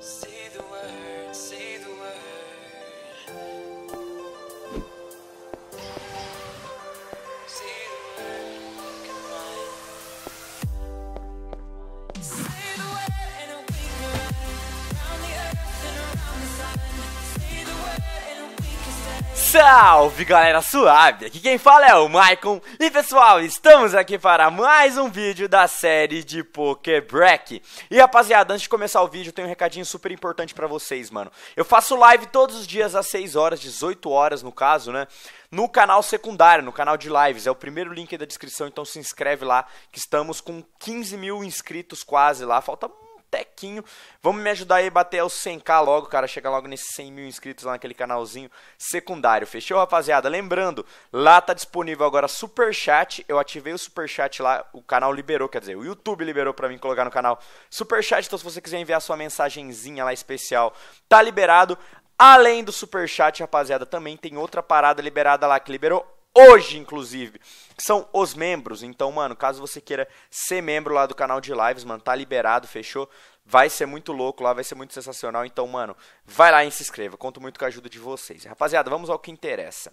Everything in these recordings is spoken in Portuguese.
See Salve galera suave, aqui quem fala é o Maicon E pessoal, estamos aqui para mais um vídeo da série de Poker Break E rapaziada, antes de começar o vídeo, tem um recadinho super importante para vocês, mano Eu faço live todos os dias às 6 horas, 18 horas no caso, né no canal secundário, no canal de lives. É o primeiro link da descrição, então se inscreve lá, que estamos com 15 mil inscritos quase lá. Falta tequinho. Vamos me ajudar aí a bater os 100k logo, cara. Chega logo nesses 100 mil inscritos lá naquele canalzinho secundário. Fechou, rapaziada? Lembrando, lá tá disponível agora super chat. Eu ativei o super chat lá, o canal liberou, quer dizer, o YouTube liberou para mim colocar no canal super chat. Então se você quiser enviar sua mensagenzinha lá especial, tá liberado. Além do super chat, rapaziada, também tem outra parada liberada lá que liberou hoje, inclusive, que são os membros. Então, mano, caso você queira ser membro lá do canal de lives, mano, tá liberado, fechou? Vai ser muito louco lá, vai ser muito sensacional. Então, mano, vai lá e se inscreva. Conto muito com a ajuda de vocês. Rapaziada, vamos ao que interessa.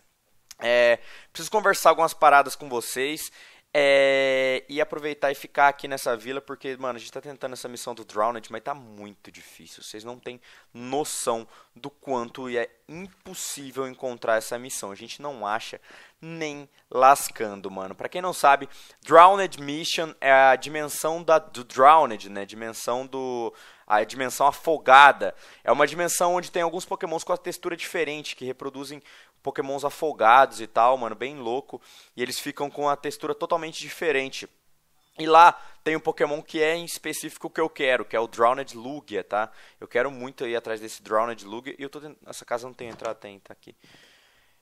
É, preciso conversar algumas paradas com vocês. É, e aproveitar e ficar aqui nessa vila, porque, mano, a gente tá tentando essa missão do Drowned, mas tá muito difícil. Vocês não têm noção do quanto é impossível encontrar essa missão. A gente não acha nem lascando, mano. Para quem não sabe, Drowned Mission é a dimensão da, do Drowned, né? Dimensão do a dimensão afogada. É uma dimensão onde tem alguns pokémons com a textura diferente, que reproduzem pokémons afogados e tal, mano, bem louco. E eles ficam com a textura totalmente diferente. E lá tem um Pokémon que é em específico o que eu quero, que é o Drowned Lugia, tá? Eu quero muito ir atrás desse Drowned Lugia. E eu tô. Essa casa não tem entrada, tem, tá aqui.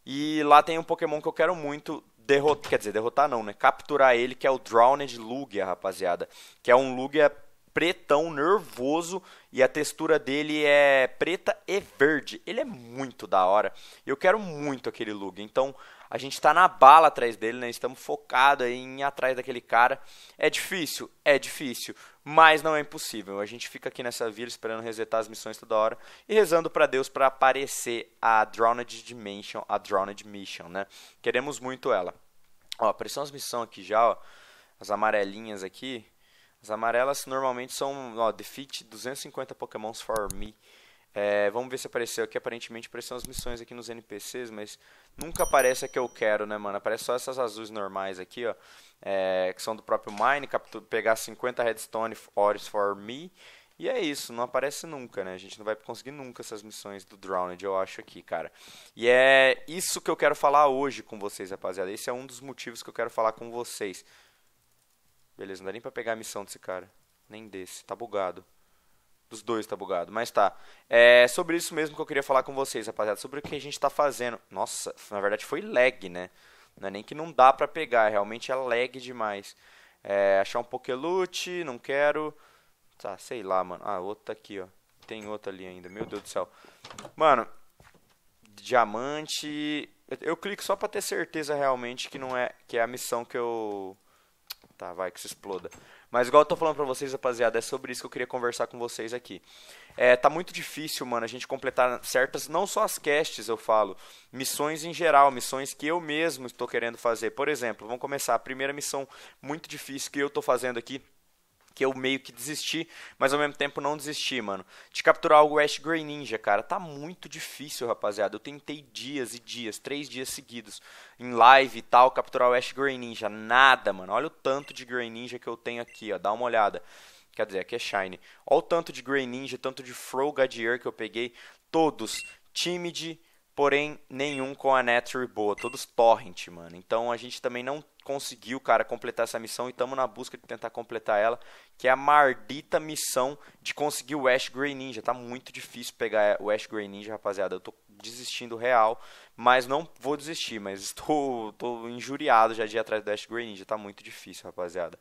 E lá tem um Pokémon que eu quero muito derrotar, quer dizer, derrotar não, né? Capturar ele, que é o Drowned Lugia, rapaziada. Que é um Lugia pretão, nervoso, e a textura dele é preta e verde. Ele é muito da hora. Eu quero muito aquele Lugia. Então, a gente está na bala atrás dele, né? Estamos focados em ir atrás daquele cara. É difícil? É difícil, mas não é impossível. A gente fica aqui nessa vila esperando resetar as missões toda hora e rezando para Deus para aparecer a Drowned Dimension, a Drowned Mission, né? Queremos muito ela. Ó, apareceu as missões aqui já, ó, as amarelinhas aqui. As amarelas normalmente são, ó, defeat 250 pokémons for me. É, vamos ver se apareceu aqui. Aparentemente apareceram as missões aqui nos NPCs, mas nunca aparece a que eu quero, né, mano? Aparece só essas azuis normais aqui, ó. É, que são do próprio Mine, pegar 50 redstone ores for me. E é isso, não aparece nunca, né? A gente não vai conseguir nunca essas missões do Drowned, eu acho aqui, cara. E é isso que eu quero falar hoje com vocês, rapaziada. Esse é um dos motivos que eu quero falar com vocês. Beleza, não dá nem pra pegar a missão desse cara. Nem desse, tá bugado. Dos dois tá bugado, mas tá. É sobre isso mesmo que eu queria falar com vocês, rapaziada. Sobre o que a gente tá fazendo. Nossa, na verdade foi lag, né? Não é nem que não dá pra pegar, realmente é lag demais. É, achar um Pokelute, não quero. Tá, sei lá, mano. Ah, outro tá aqui, ó. Tem outro ali ainda, meu Deus do céu. Mano, diamante. Eu, clico só pra ter certeza realmente que não é que é a missão que eu. Tá, vai que se exploda. Mas igual eu tô falando pra vocês, rapaziada, é sobre isso que eu queria conversar com vocês aqui. É, tá muito difícil, mano, a gente completar certas, não só as casts, eu falo, missões em geral, missões que eu mesmo estou querendo fazer. Por exemplo, vamos começar a primeira missão muito difícil que eu tô fazendo aqui que eu meio que desisti, mas ao mesmo tempo não desisti, mano. De capturar o West Grey Ninja, cara, tá muito difícil, rapaziada. Eu tentei dias e dias, três dias seguidos, em live e tal, capturar o West Grey Ninja. Nada, mano. Olha o tanto de Grey Ninja que eu tenho aqui, ó. Dá uma olhada. Quer dizer, aqui é Shine. Olha o tanto de Grey Ninja, tanto de Frogadier que eu peguei. Todos. Timid, porém nenhum com a Nature boa, todos torrent, mano. Então a gente também não conseguiu, cara, completar essa missão e estamos na busca de tentar completar ela, que é a maldita missão de conseguir o Ash Grey Ninja. Tá muito difícil pegar é, o Ash Grey Ninja, rapaziada. Eu tô desistindo real, mas não vou desistir, mas estou tô injuriado já de ir atrás do Ash Grey Ninja. Tá muito difícil, rapaziada.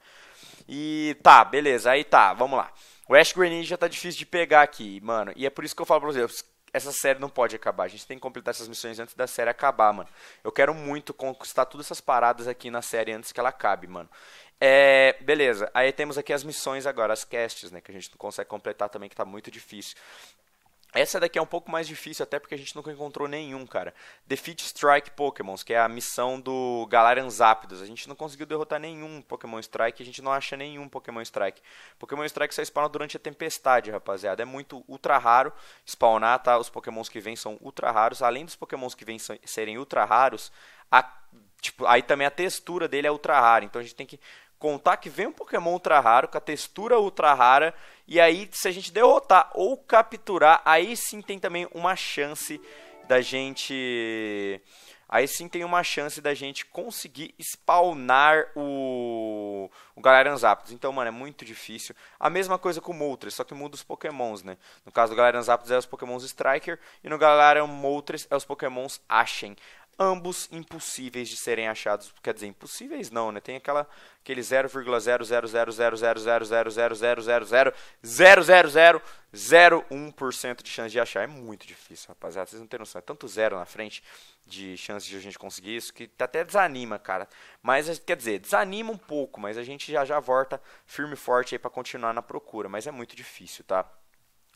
E tá, beleza, aí tá, vamos lá. O Ash Grey Ninja tá difícil de pegar aqui, mano. E é por isso que eu falo pra vocês, essa série não pode acabar. A gente tem que completar essas missões antes da série acabar, mano. Eu quero muito conquistar todas essas paradas aqui na série antes que ela acabe, mano. É, beleza. Aí temos aqui as missões agora, as quests, né? Que a gente não consegue completar também, que tá muito difícil. Essa daqui é um pouco mais difícil, até porque a gente nunca encontrou nenhum, cara. Defeat Strike Pokémons, que é a missão do Galarian Zapdos. A gente não conseguiu derrotar nenhum Pokémon Strike, a gente não acha nenhum Pokémon Strike. Pokémon Strike só spawna durante a tempestade, rapaziada. É muito ultra raro spawnar, tá? Os Pokémons que vêm são ultra raros. Além dos Pokémons que vêm serem ultra raros, a, tipo, aí também a textura dele é ultra rara. Então a gente tem que Contar que vem um Pokémon ultra raro, com a textura ultra rara, e aí se a gente derrotar ou capturar, aí sim tem também uma chance da gente. Aí sim tem uma chance da gente conseguir spawnar o, o Galarian Zapdos. Então, mano, é muito difícil. A mesma coisa com o Moltres, só que muda os pokémons, né? No caso do Galarian Zapdos é os pokémons Striker e no Galarian Moltres é os pokémons Ashen. Ambos impossíveis de serem achados, quer dizer, impossíveis não, né? Tem aquele 0,000000000000001% de chance de achar. É muito difícil, rapaziada. Vocês não têm noção. É tanto zero na frente de chance de a gente conseguir isso que até desanima, cara. Mas quer dizer, desanima um pouco, mas a gente gente já já volta firme e forte aí para continuar na procura, mas é muito difícil, tá?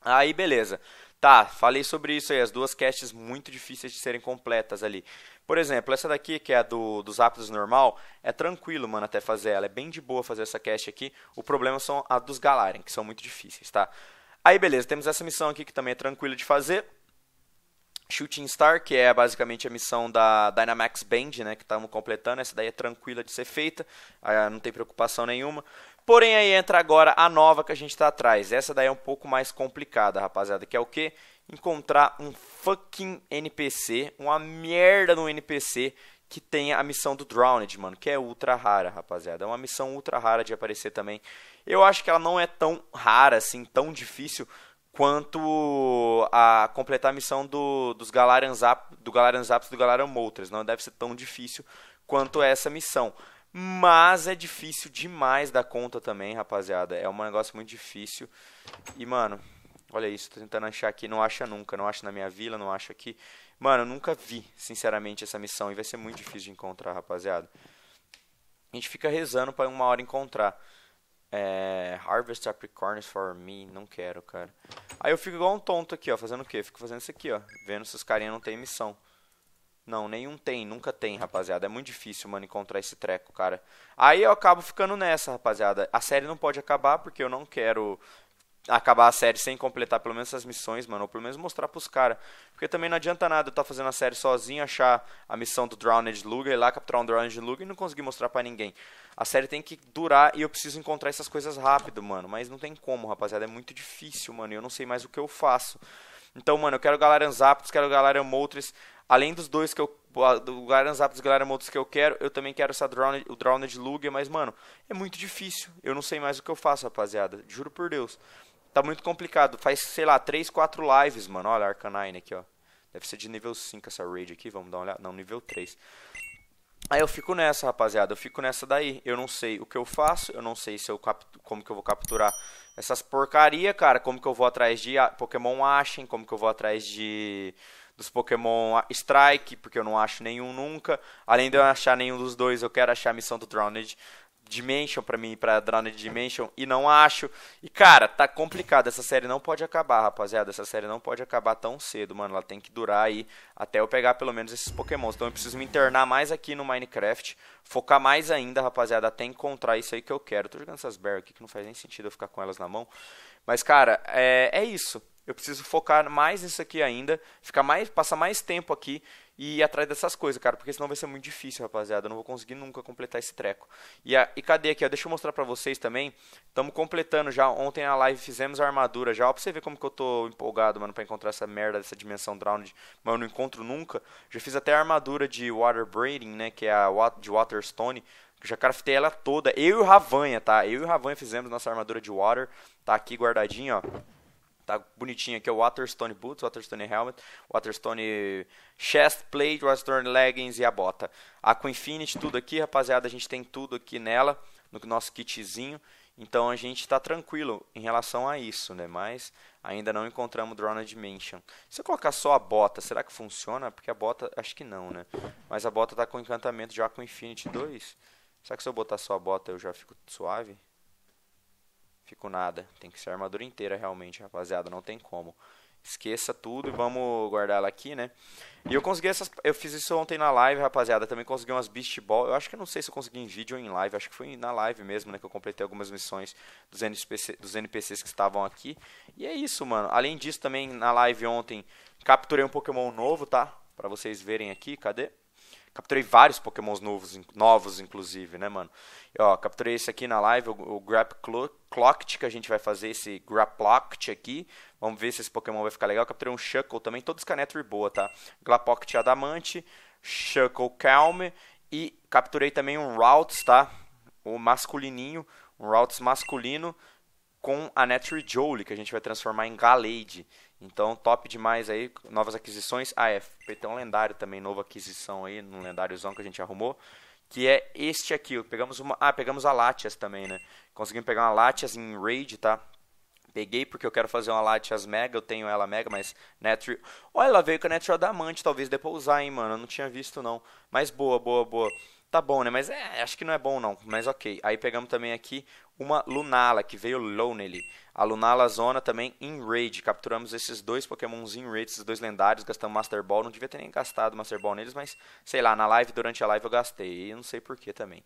Aí, beleza. Tá, falei sobre isso aí, as duas casts muito difíceis de serem completas ali. Por exemplo, essa daqui, que é a do, dos ápices normal, é tranquilo, mano, até fazer ela. É bem de boa fazer essa cast aqui. O problema são a dos Galaren, que são muito difíceis, tá? Aí, beleza, temos essa missão aqui que também é tranquila de fazer. Shooting Star, que é basicamente a missão da Dynamax Band, né, que estamos completando, essa daí é tranquila de ser feita, ah, não tem preocupação nenhuma. Porém, aí entra agora a nova que a gente está atrás, essa daí é um pouco mais complicada, rapaziada, que é o que? Encontrar um fucking NPC, uma merda no NPC que tenha a missão do Drowned, mano, que é ultra rara, rapaziada. É uma missão ultra rara de aparecer também. Eu acho que ela não é tão rara assim, tão difícil, quanto a completar a missão do, dos Galarian Zap, do Galarian Zaps do Galarian Moltres. Não deve ser tão difícil quanto essa missão. Mas é difícil demais da conta também, rapaziada. É um negócio muito difícil. E, mano, olha isso. Tô tentando achar aqui. Não acha nunca. Não acha na minha vila, não acha aqui. Mano, eu nunca vi, sinceramente, essa missão. E vai ser muito difícil de encontrar, rapaziada. A gente fica rezando para uma hora encontrar. É, harvest apricorns for me. Não quero, cara. Aí eu fico igual um tonto aqui, ó. Fazendo o quê? Fico fazendo isso aqui, ó. Vendo se os carinha não tem missão. Não, nenhum tem. Nunca tem, rapaziada. É muito difícil, mano, encontrar esse treco, cara. Aí eu acabo ficando nessa, rapaziada. A série não pode acabar porque eu não quero acabar a série sem completar pelo menos essas missões, mano, ou pelo menos mostrar pros caras. Porque também não adianta nada eu estar tá fazendo a série sozinho, achar a missão do Drowned Luger, ir lá capturar um Drowned Luger e não conseguir mostrar para ninguém. A série tem que durar e eu preciso encontrar essas coisas rápido, mano. Mas não tem como, rapaziada. É muito difícil, mano. E eu não sei mais o que eu faço. Então, mano, eu quero Galarian Zapdos, quero Galarian Moltres. Além dos dois que eu do Galarian Zapdos e Galarian Moltres que eu quero, eu também quero essa Drowned, o Drowned Luger. mas, mano, é muito difícil. Eu não sei mais o que eu faço, rapaziada. Juro por Deus. Tá muito complicado. Faz, sei lá, 3, 4 lives, mano. Olha, Arcanine aqui, ó. Deve ser de nível 5 essa raid aqui. Vamos dar uma olhada. Não, nível 3. Aí eu fico nessa, rapaziada. Eu fico nessa daí. Eu não sei o que eu faço. Eu não sei se eu como que eu vou capturar essas porcaria, cara. Como que eu vou atrás de Pokémon Ashen. Como que eu vou atrás de dos Pokémon Strike, porque eu não acho nenhum nunca. Além de eu achar nenhum dos dois, eu quero achar a missão do Drowned. Dimension para mim, para Drowned Dimension, e não acho. E cara, tá complicado. Essa série não pode acabar, rapaziada. Essa série não pode acabar tão cedo, mano. Ela tem que durar aí até eu pegar pelo menos esses Pokémons. Então eu preciso me internar mais aqui no Minecraft, focar mais ainda, rapaziada, até encontrar isso aí que eu quero. tô jogando essas berries aqui que não faz nem sentido eu ficar com elas na mão. Mas cara, é, é isso. Eu preciso focar mais nisso aqui ainda, ficar mais, passar mais tempo aqui e ir atrás dessas coisas, cara, porque senão vai ser muito difícil, rapaziada. Eu não vou conseguir nunca completar esse treco. E, a, e cadê aqui, ó? Deixa eu mostrar pra vocês também. Estamos completando já. Ontem na live fizemos a armadura já, ó, pra você ver como que eu tô empolgado, mano, pra encontrar essa merda dessa dimensão drowned, mas eu não encontro nunca. Já fiz até a armadura de Water Braiding, né, que é a de Waterstone. Já craftei ela toda. Eu e o Ravanha, tá? Eu e o Ravanha fizemos nossa armadura de Water. Tá aqui guardadinho, ó tá bonitinho aqui, é o Waterstone Boots, Waterstone Helmet, Waterstone Chest Plate, Waterstone Leggings e a bota. A com Infinity, tudo aqui, rapaziada, a gente tem tudo aqui nela, no nosso kitzinho. Então a gente está tranquilo em relação a isso, né? Mas ainda não encontramos Drone Dimension. Se eu colocar só a bota, será que funciona? Porque a bota, acho que não, né? Mas a bota tá com encantamento já com Infinity 2. Será que se eu botar só a bota eu já fico suave? fico nada. Tem que ser armadura inteira realmente, rapaziada. Não tem como. Esqueça tudo e vamos guardar ela aqui, né? E eu consegui essas. Eu fiz isso ontem na live, rapaziada. Também consegui umas Beast Ball. Eu acho que não sei se eu consegui em vídeo ou em live. Acho que foi na live mesmo, né? Que eu completei algumas missões dos, NPC, dos NPCs que estavam aqui. E é isso, mano. Além disso, também na live ontem capturei um Pokémon novo, tá? Pra vocês verem aqui. Cadê? Capturei vários Pokémons novos, novos inclusive, né, mano? ó, capturei esse aqui na live, o, o Grapcloak Cloct, que a gente vai fazer esse Graploct aqui. Vamos ver se esse Pokémon vai ficar legal. Capturei um Shuckle também, todos Canetry boa, tá? Glapoct Adamante, Shuckle Calm e capturei também um Routes, tá? O masculininho, um Routes masculino com a Netry Jolie, que a gente vai transformar em Galade. Então, top demais aí, novas aquisições. Ah, é, tem um lendário também, nova aquisição aí, num lendáriozão que a gente arrumou que é este aqui. Pegamos uma, ah, pegamos a Latias também, né? Conseguimos pegar uma Latias em Raid, tá? Peguei porque eu quero fazer uma Latias Mega, eu tenho ela Mega, mas Netrio... Olha, ela veio com a Netrio Adamante, talvez dê pra usar, hein, mano? Eu não tinha visto, não. Mas boa, boa, boa tá bom, né? Mas é, acho que não é bom não, mas ok. Aí pegamos também aqui uma Lunala, que veio nele. A Lunala Zona também em Raid. Capturamos esses dois Pokémons em Raid, esses dois lendários. Gastamos Master Ball. Não devia ter nem gastado Master Ball neles, mas sei lá, na live, durante a live eu gastei. Eu não sei porquê também.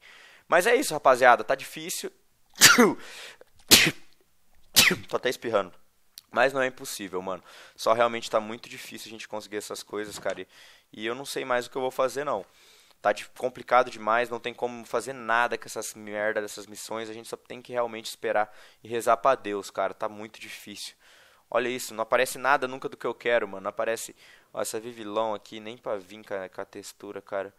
Mas é isso, rapaziada. Tá difícil. Tô até espirrando. Mas não é impossível, mano. Só realmente tá muito difícil a gente conseguir essas coisas, cara. E eu não sei mais o que eu vou fazer, não. Tá complicado demais, não tem como fazer nada com essas merda dessas missões. A gente só tem que realmente esperar e rezar para Deus, cara. Tá muito difícil. Olha isso, não aparece nada nunca do que eu quero, mano. Não aparece ó, essa Vivilão aqui, nem pra vir com a textura, cara.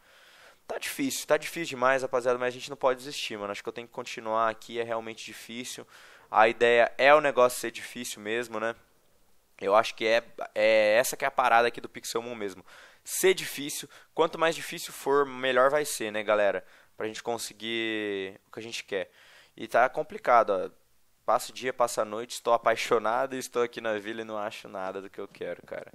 Tá difícil, tá difícil demais, rapaziada, mas a gente não pode desistir, mano. Acho que eu tenho que continuar aqui, é realmente difícil. A ideia é o negócio ser difícil mesmo, né? Eu acho que é, é essa que é a parada aqui do Pixel mesmo ser difícil. Quanto mais difícil for, melhor vai ser, né, galera? Pra gente conseguir o que a gente quer. E tá complicado, ó. Passa o dia, passa a noite, estou apaixonado e estou aqui na vila e não acho nada do que eu quero, cara.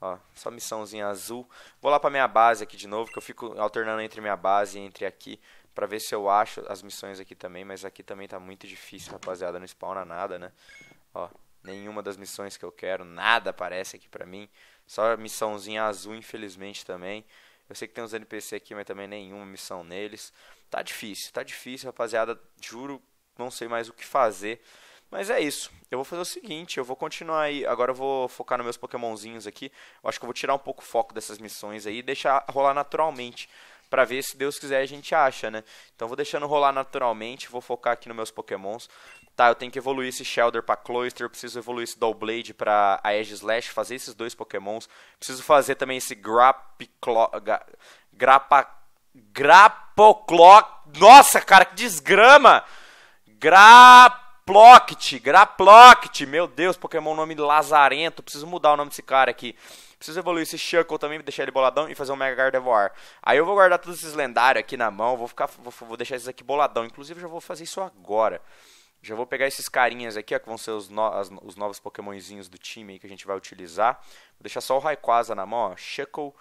Ó, só missãozinha azul. Vou lá pra minha base aqui de novo, que eu fico alternando entre minha base e entre aqui. Pra ver se eu acho as missões aqui também, mas aqui também tá muito difícil, rapaziada. Não spawna nada, né? Ó, nenhuma das missões que eu quero, nada aparece aqui para mim. Só a missãozinha azul, infelizmente, também. Eu sei que tem uns NPC aqui, mas também nenhuma missão neles. Tá difícil, tá difícil, rapaziada. Juro, não sei mais o que fazer. Mas é isso. Eu vou fazer o seguinte, eu vou continuar aí. Agora eu vou focar nos meus pokémonzinhos aqui. Eu acho que eu vou tirar um pouco o foco dessas missões aí e deixar rolar naturalmente. Pra ver se Deus quiser a gente acha, né? Então vou deixando rolar naturalmente, vou focar aqui nos meus pokémons tá, eu tenho que evoluir esse Shelder pra Cloyster, eu preciso evoluir esse Dullblade pra Slash fazer esses dois pokémons, preciso fazer também esse Grap Grapa... Grapoclock... Nossa, cara, que desgrama! Graplocket, Graplocket, meu Deus, pokémon nome lazarento, preciso mudar o nome desse cara aqui. Preciso evoluir esse Shuckle também, deixar ele boladão e fazer um Mega Gardevoir. Aí eu vou guardar todos esses lendários aqui na mão, vou, ficar, vou, vou deixar esses aqui boladão. Inclusive, já vou fazer isso agora. Já vou pegar esses carinhas aqui, ó, que vão ser os, no as, os novos pokémonzinhos do time que a gente vai utilizar. Vou deixar só o Rayquaza na mão, ó. Shuckle.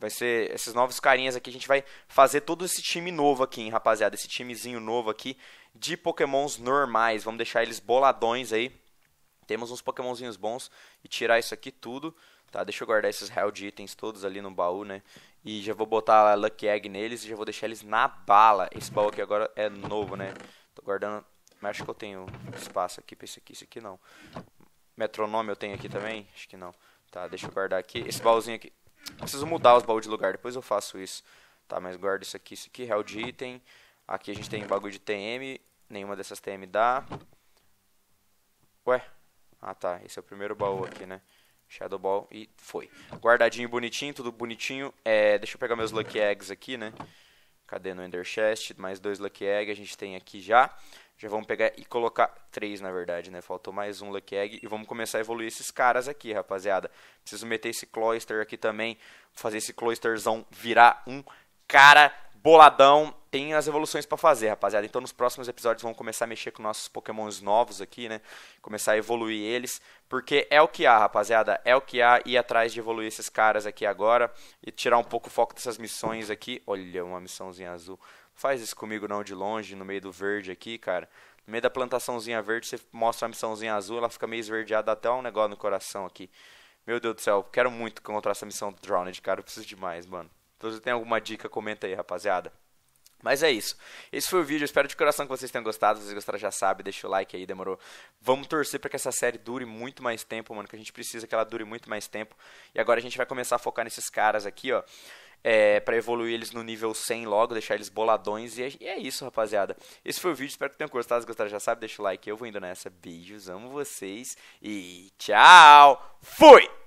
Vai ser esses novos carinhas aqui. A gente vai fazer todo esse time novo aqui, hein, rapaziada. Esse timezinho novo aqui de pokémons normais. Vamos deixar eles boladões aí. Temos uns pokémonzinhos bons. E tirar isso aqui tudo, tá? Deixa eu guardar esses real de itens todos ali no baú, né? E já vou botar a Lucky Egg neles e já vou deixar eles na bala. Esse baú aqui agora é novo, né? Tô guardando mas acho que eu tenho espaço aqui pra esse aqui, esse aqui não. Metronome eu tenho aqui também? Acho que não. Tá, deixa eu guardar aqui. Esse baúzinho aqui. Preciso mudar os baús de lugar, depois eu faço isso. Tá, mas guarda isso aqui, isso aqui, é real de item. Aqui a gente tem bagulho de TM, nenhuma dessas TM dá. Ué? Ah tá, esse é o primeiro baú aqui, né? Shadow Ball e foi. Guardadinho bonitinho, tudo bonitinho. É, deixa eu pegar meus Lucky Eggs aqui, né? Cadê no Ender Chest? Mais dois Lucky Eggs a gente tem aqui já. Já vamos pegar e colocar três, na verdade, né? Faltou mais um Lucky Egg. E vamos começar a evoluir esses caras aqui, rapaziada. Preciso meter esse Cloyster aqui também. Fazer esse Cloysterzão virar um cara boladão. Tem as evoluções para fazer, rapaziada. Então, nos próximos episódios, vamos começar a mexer com nossos pokémons novos aqui, né? Começar a evoluir eles. Porque é o que há, rapaziada. É o que há ir atrás de evoluir esses caras aqui agora. E tirar um pouco o foco dessas missões aqui. Olha, uma missãozinha azul. Faz isso comigo não de longe, no meio do verde aqui, cara. No meio da plantaçãozinha verde, você mostra a missãozinha azul, ela fica meio esverdeada, até um negócio no coração aqui. Meu Deus do céu, quero muito encontrar essa missão do Drowned, cara. Eu preciso demais, mano. Então, se você tem alguma dica, comenta aí, rapaziada. Mas é isso. Esse foi o vídeo. espero de coração que vocês tenham gostado. Se vocês gostaram, já sabe. Deixa o like aí, demorou. Vamos torcer para que essa série dure muito mais tempo, mano. Que a gente precisa que ela dure muito mais tempo. E agora a gente vai começar a focar nesses caras aqui, ó é, para evoluir eles no nível 100 logo, deixar eles boladões. E é, e é, isso, rapaziada. Esse foi o vídeo, espero que tenham gostado. Se gostaram, já sabe, deixa o like. Eu vou indo nessa. Beijos, amo vocês e tchau. Fui!